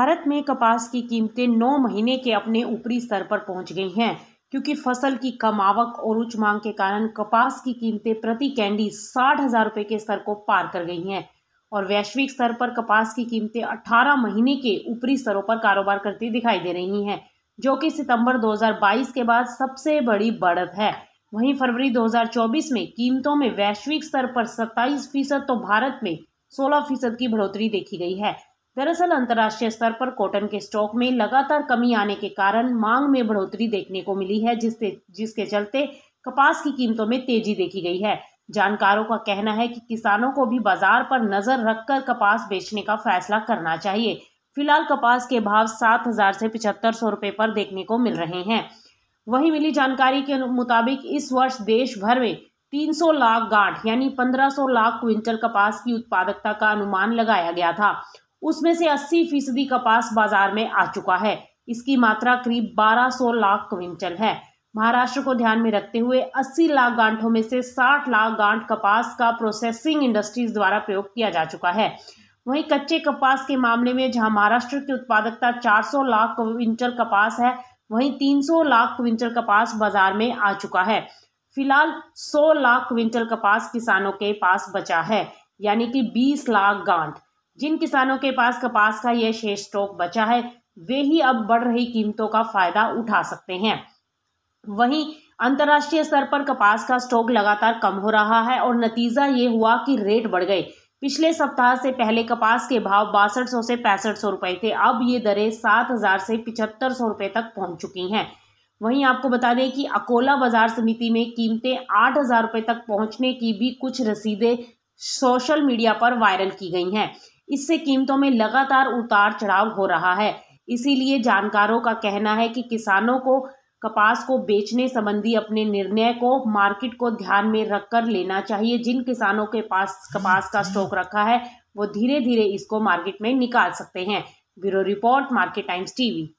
भारत में कपास की कीमतें नौ महीने के अपने ऊपरी स्तर पर पहुंच गई हैं क्योंकि फसल की कम आवक और उच्च मांग के कारण कपास की कीमतें प्रति कैंडी साठ हजार रुपये के स्तर को पार कर गई हैं और वैश्विक स्तर पर कपास की कीमतें अठारह महीने के ऊपरी स्तरों पर कारोबार करती दिखाई दे रही हैं जो कि सितंबर 2022 के बाद सबसे बड़ी बढ़त है वहीं फरवरी 2024 में कीमतों में वैश्विक स्तर पर 27 फीसद तो भारत में 16 फीसद की बढ़ोतरी देखी गई है दरअसल अंतर्राष्ट्रीय स्तर पर कॉटन के स्टॉक में लगातार कमी आने के कारण मांग में बढ़ोतरी देखने को मिली है जिससे जिसके चलते कपास की कीमतों में तेजी देखी गई है जानकारों का कहना है कि किसानों को भी बाजार पर नजर रखकर कपास बेचने का फैसला करना चाहिए फिलहाल कपास के भाव सात हजार से पिछहत्तर सौ रुपए पर देखने को मिल रहे हैं वहीं मिली जानकारी के मुताबिक इस वर्ष देश भर में 300 लाख गांठ यानी 1500 लाख क्विंटल कपास की उत्पादकता का अनुमान लगाया गया था उसमें से 80 फीसदी कपास बाजार में आ चुका है इसकी मात्रा करीब 1200 लाख क्विंटल है महाराष्ट्र को ध्यान में रखते हुए 80 लाख गांठों में से 60 लाख गांठ कपास का प्रोसेसिंग इंडस्ट्रीज द्वारा प्रयोग किया जा चुका है वहीं कच्चे कपास के मामले में जहां महाराष्ट्र की उत्पादकता 400 लाख क्विंटल कपास है वहीं 300 लाख क्विंटल कपास बाजार में आ चुका है फिलहाल 100 लाख क्विंटल कपास किसानों के पास बचा है यानी कि 20 लाख गांठ जिन किसानों के पास कपास का यह शेष स्टॉक बचा है वे ही अब बढ़ रही कीमतों का फायदा उठा सकते हैं वहीं अंतर्राष्ट्रीय स्तर पर कपास का स्टॉक लगातार कम हो रहा है और नतीजा ये हुआ कि रेट बढ़ गए पिछले सप्ताह से पहले कपास के भाव बासठ सौ से पैंसठ सौ रुपए थे अब ये दरें सात हजार से पिछहत्तर सौ रुपए तक पहुंच चुकी हैं वहीं आपको बता दें कि अकोला बाजार समिति में कीमतें आठ हजार रुपए तक पहुंचने की भी कुछ रसीदें सोशल मीडिया पर वायरल की गई हैं इससे कीमतों में लगातार उतार चढ़ाव हो रहा है इसीलिए जानकारों का कहना है कि किसानों को कपास को बेचने संबंधी अपने निर्णय को मार्केट को ध्यान में रखकर लेना चाहिए जिन किसानों के पास कपास का स्टॉक रखा है वो धीरे धीरे इसको मार्केट में निकाल सकते हैं bureau report market times TV